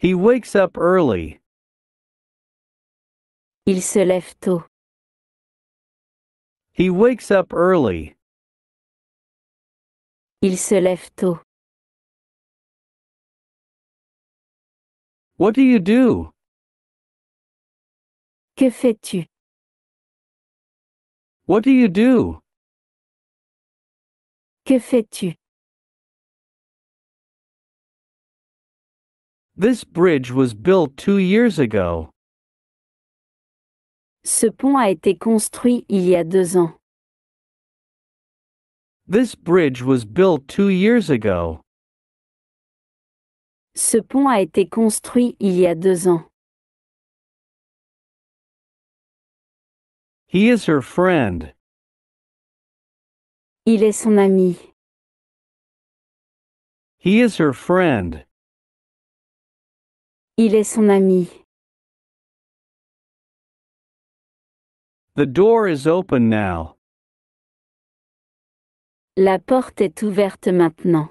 He wakes up early. Il se lève tôt. He wakes up early. Il se lève tôt. What do you do? Que fais-tu? What do you do? Que fais-tu? This bridge was built two years ago. Ce pont a été construit il y a deux ans. This bridge was built two years ago. Ce pont a été construit il y a deux ans. He is her friend. Il est son ami. He is her friend. Il est son ami. The door is open now. La porte est ouverte maintenant.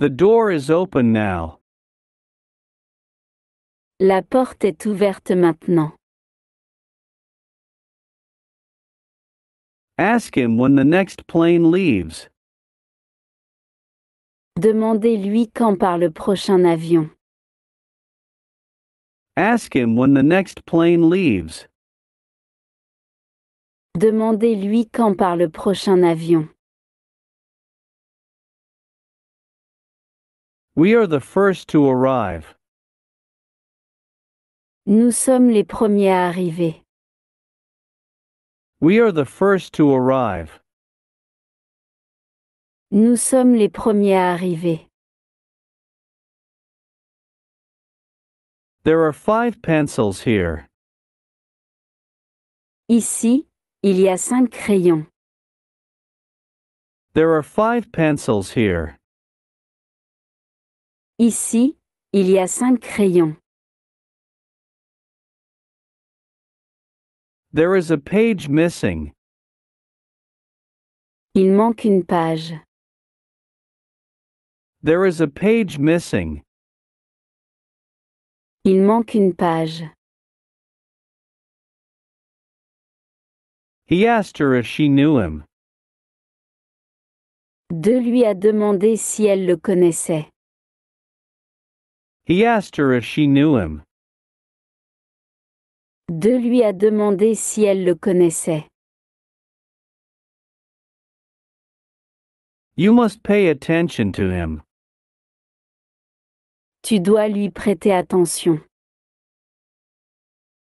The door is open now. La porte est ouverte maintenant. Ask him when the next plane leaves. Demandez-lui quand part le prochain avion. Ask him when the next plane leaves. Demandez-lui quand part le prochain avion. We are the first to arrive. Nous sommes les premiers à arriver. We are the first to arrive. Nous sommes les premiers à arriver. There are five pencils here. Ici, il y a cinq crayons. There are five pencils here. Ici, il y a cinq crayons. There is a page missing. Il manque une page. There is a page missing. Il manque une page. He asked her if she knew him. De lui a demandé si elle le connaissait. He asked her if she knew him. De lui a demandé si elle le connaissait. You must pay attention to him. Tu dois lui prêter attention.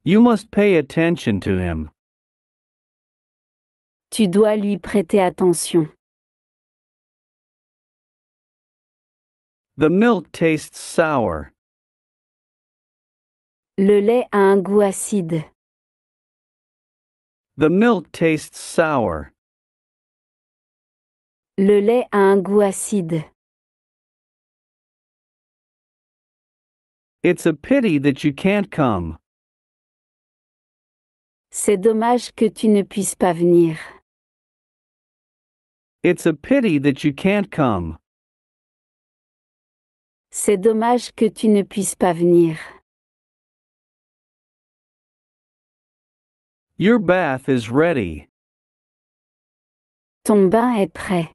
You must pay attention to him. Tu dois lui prêter attention. The milk tastes sour. Le lait a un goût acide. The milk tastes sour. Le lait a un goût acide. It's a pity that you can't come. C'est dommage que tu ne puisses pas venir. It's a pity that you can't come. C'est dommage que tu ne puisses pas venir. Your bath is ready. Ton bain est prêt.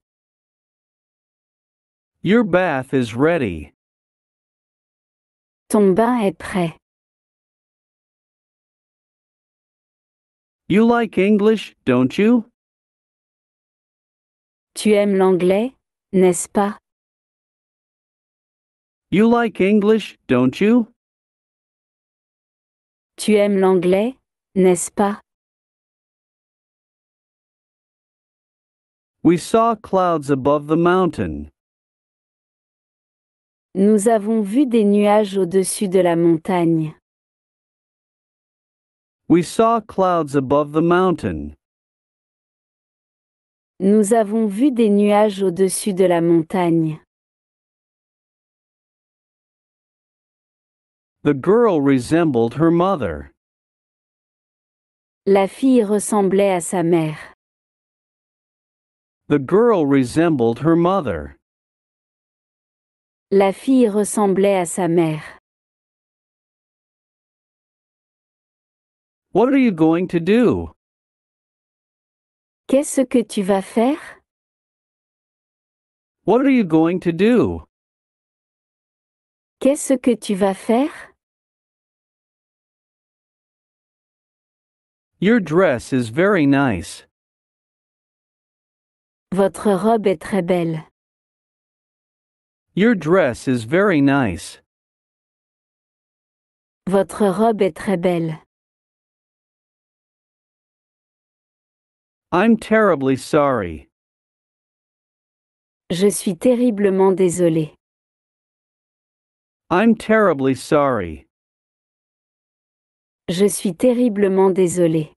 Your bath is ready. Ton bain est prêt. You like English, don't you? Tu aimes l'anglais, n'est-ce pas? You like English, don't you? Tu aimes l'anglais, n'est-ce pas? We saw clouds above the mountain. Nous avons vu des nuages au-dessus de la montagne. We saw clouds above the mountain. Nous avons vu des nuages au-dessus de la montagne. The girl resembled her mother. La fille ressemblait à sa mère. The girl resembled her mother. La fille ressemblait à sa mère. What are you going to do? Qu'est-ce que tu vas faire? What are you going to do? Qu'est-ce que tu vas faire? Your dress is very nice. Votre robe est très belle. Your dress is very nice. Votre robe est très belle. I'm terribly sorry. Je suis terriblement désolé. I'm terribly sorry. Je suis terriblement désolé.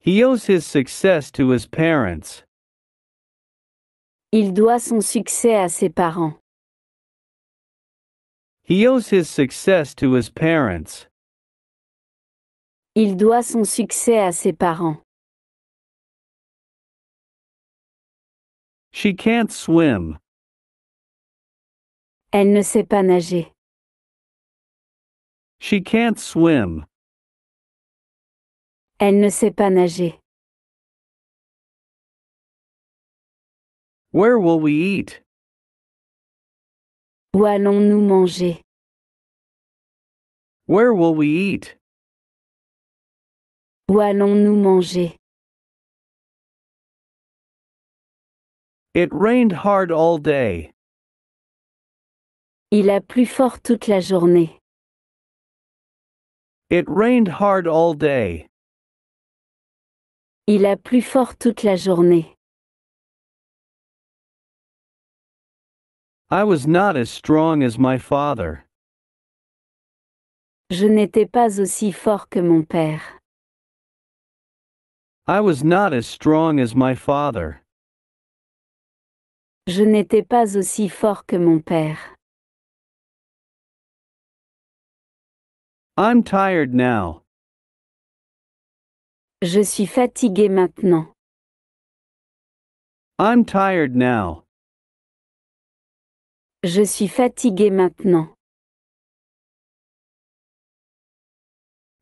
He owes his success to his parents. Il doit son succès à ses parents. He owes his success to his parents. Il doit son succès à ses parents. She can't swim. Elle ne sait pas nager. She can't swim. Elle ne sait pas nager. Where will we eat? Où allons-nous manger? Where will we eat? Où allons-nous manger? It rained hard all day. Il a plu fort toute la journée. It rained hard all day. Il a plu fort toute la journée. I was not as strong as my father. Je n'étais pas aussi fort que mon père. I was not as strong as my father. Je n'étais pas aussi fort que mon père. I'm tired now. Je suis fatigué maintenant. I'm tired now. Je suis fatigué maintenant.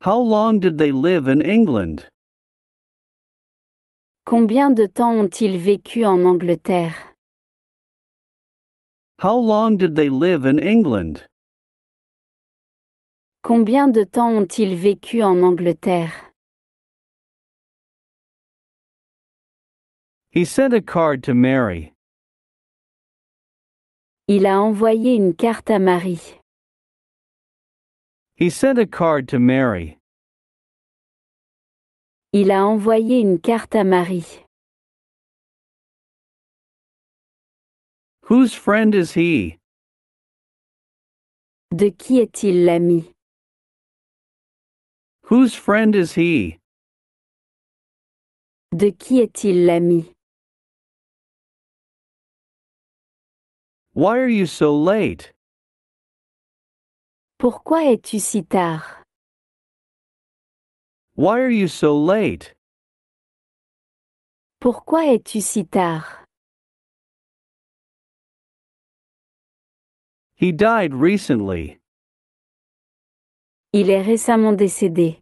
How long did they live in England? Combien de temps ont-ils vécu en Angleterre? How long did they live in England? Combien de temps ont-ils vécu en Angleterre? He sent a card to Mary. Il a envoyé une carte à Marie. He sent a card to Mary. Il a envoyé une carte à Marie. Whose friend is he? De qui est-il l'ami? Whose friend is he? De qui est-il l'ami? Why are you so late? Pourquoi es-tu si tard? Why are you so late? Pourquoi es-tu si tard? He died recently. Il est récemment décédé.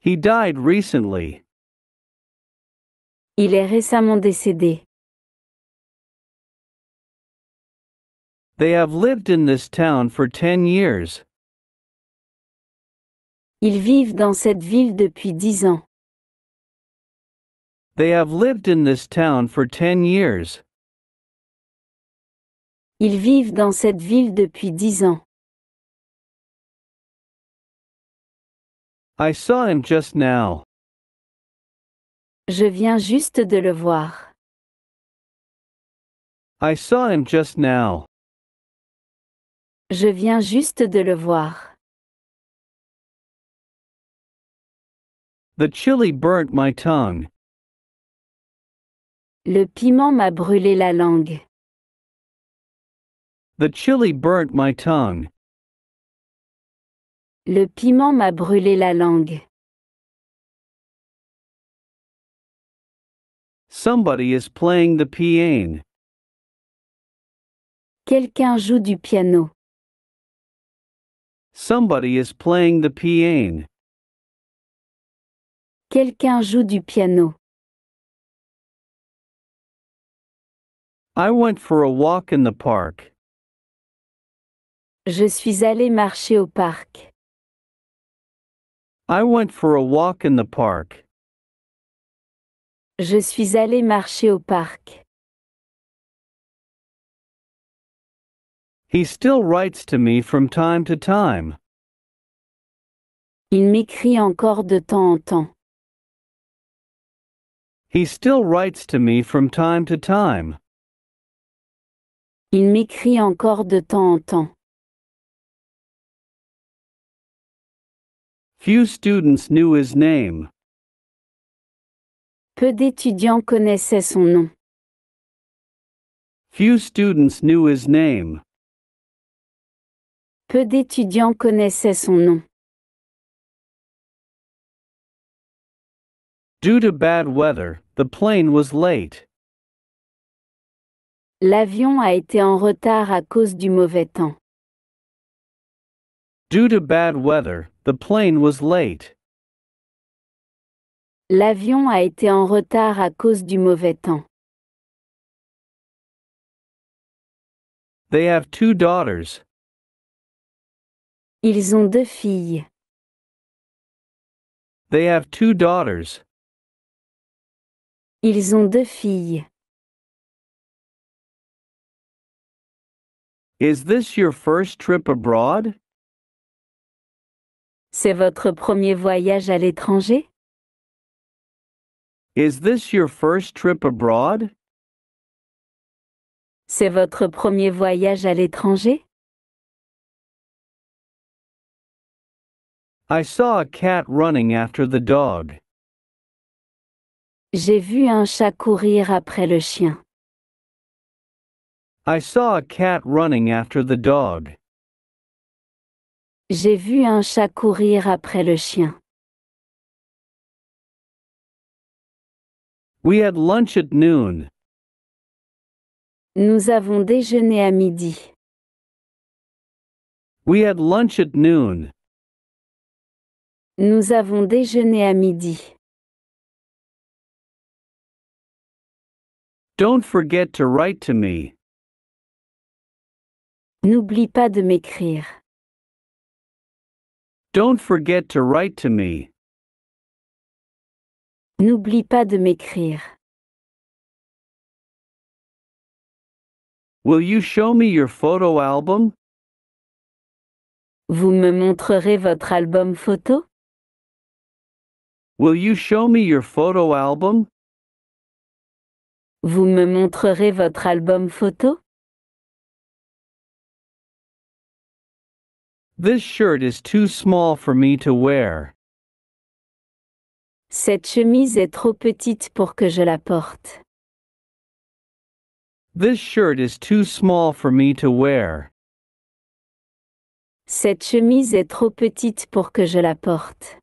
He died recently. Il est récemment décédé. They have lived in this town for 10 years. Ils vivent dans cette ville depuis dix ans. They have lived in this town for 10 years. Ils vivent dans cette ville depuis dix ans. I saw him just now. Je viens juste de le voir. I saw him just now. Je viens juste de le voir. The chili burnt my tongue. Le piment m'a brûlé la langue. The chili burnt my tongue. Le piment m'a brûlé la langue. Somebody is playing the piano. Quelqu'un joue du piano. Somebody is playing the piano. Quelqu'un joue du piano. I went for a walk in the park. Je suis allé marcher au parc. I went for a walk in the park. Je suis allé marcher au parc. He still writes to me from time to time. Il m'écrit encore de temps en temps. He still writes to me from time to time. Il m'écrit encore de temps en temps. Few students knew his name. Peu d'étudiants connaissaient son nom. Few students knew his name. Peu d'étudiants connaissaient son nom. Due to bad weather, the plane was late. L'avion a été en retard à cause du mauvais temps. Due to bad weather, the plane was late. L'avion a été en retard à cause du mauvais temps. They have two daughters, ils ont deux filles. They have two daughters. Ils ont deux filles. Is this your first trip abroad? C'est votre premier voyage à l'étranger? Is this your first trip abroad? C'est votre premier voyage à l'étranger? I saw a cat running after the dog. J'ai vu un chat courir après le chien. I saw a cat running after the dog. J'ai vu un chat courir après le chien. We had lunch at noon. Nous avons déjeuné à midi. We had lunch at noon. Nous avons déjeuné à midi. Don't forget to write to me. N'oublie pas de m'écrire. Don't forget to write to me. N'oublie pas de m'écrire. Will you show me your photo album? Vous me montrerez votre album photo? Will you show me your photo album? Vous me montrerez votre album photo? This shirt is too small for me to wear. Cette chemise est trop petite pour que je la porte. This shirt is too small for me to wear. Cette chemise est trop petite pour que je la porte.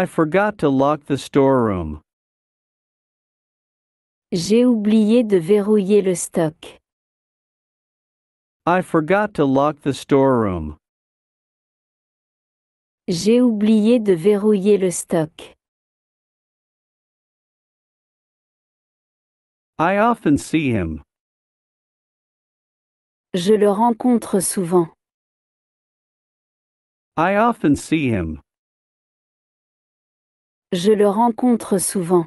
I forgot to lock the storeroom. J'ai oublié de verrouiller le stock. I forgot to lock the storeroom. J'ai oublié de verrouiller le stock. I often see him. Je le rencontre souvent. I often see him. Je le rencontre souvent.